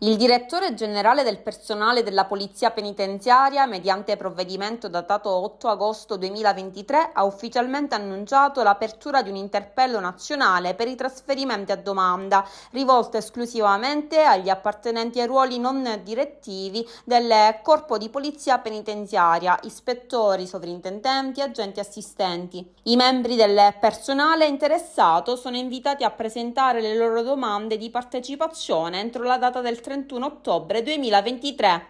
Il direttore generale del personale della Polizia Penitenziaria, mediante provvedimento datato 8 agosto 2023, ha ufficialmente annunciato l'apertura di un interpello nazionale per i trasferimenti a domanda, rivolto esclusivamente agli appartenenti ai ruoli non direttivi del Corpo di Polizia Penitenziaria, ispettori, sovrintendenti, agenti assistenti. I membri del personale interessato sono invitati a presentare le loro domande di partecipazione entro la data del 31 ottobre 2023.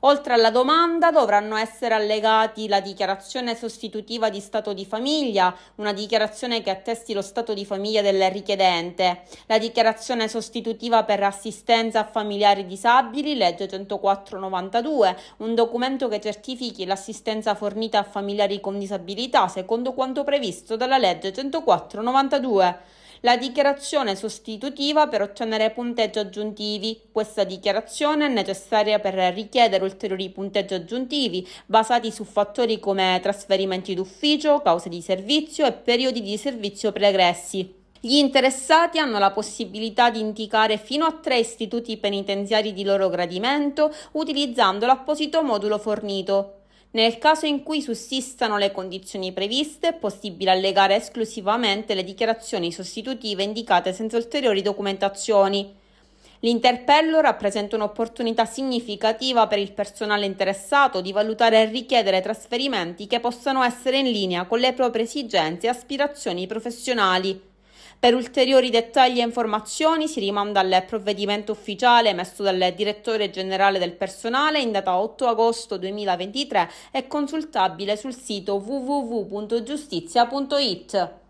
Oltre alla domanda dovranno essere allegati la dichiarazione sostitutiva di stato di famiglia, una dichiarazione che attesti lo stato di famiglia del richiedente, la dichiarazione sostitutiva per assistenza a familiari disabili, legge 104-92, un documento che certifichi l'assistenza fornita a familiari con disabilità secondo quanto previsto dalla legge 104-92 la dichiarazione sostitutiva per ottenere punteggi aggiuntivi. Questa dichiarazione è necessaria per richiedere ulteriori punteggi aggiuntivi basati su fattori come trasferimenti d'ufficio, cause di servizio e periodi di servizio pregressi. Gli interessati hanno la possibilità di indicare fino a tre istituti penitenziari di loro gradimento utilizzando l'apposito modulo fornito. Nel caso in cui sussistano le condizioni previste, è possibile allegare esclusivamente le dichiarazioni sostitutive indicate senza ulteriori documentazioni. L'interpello rappresenta un'opportunità significativa per il personale interessato di valutare e richiedere trasferimenti che possano essere in linea con le proprie esigenze e aspirazioni professionali. Per ulteriori dettagli e informazioni si rimanda al provvedimento ufficiale emesso dal Direttore Generale del Personale in data 8 agosto 2023 e consultabile sul sito www.giustizia.it.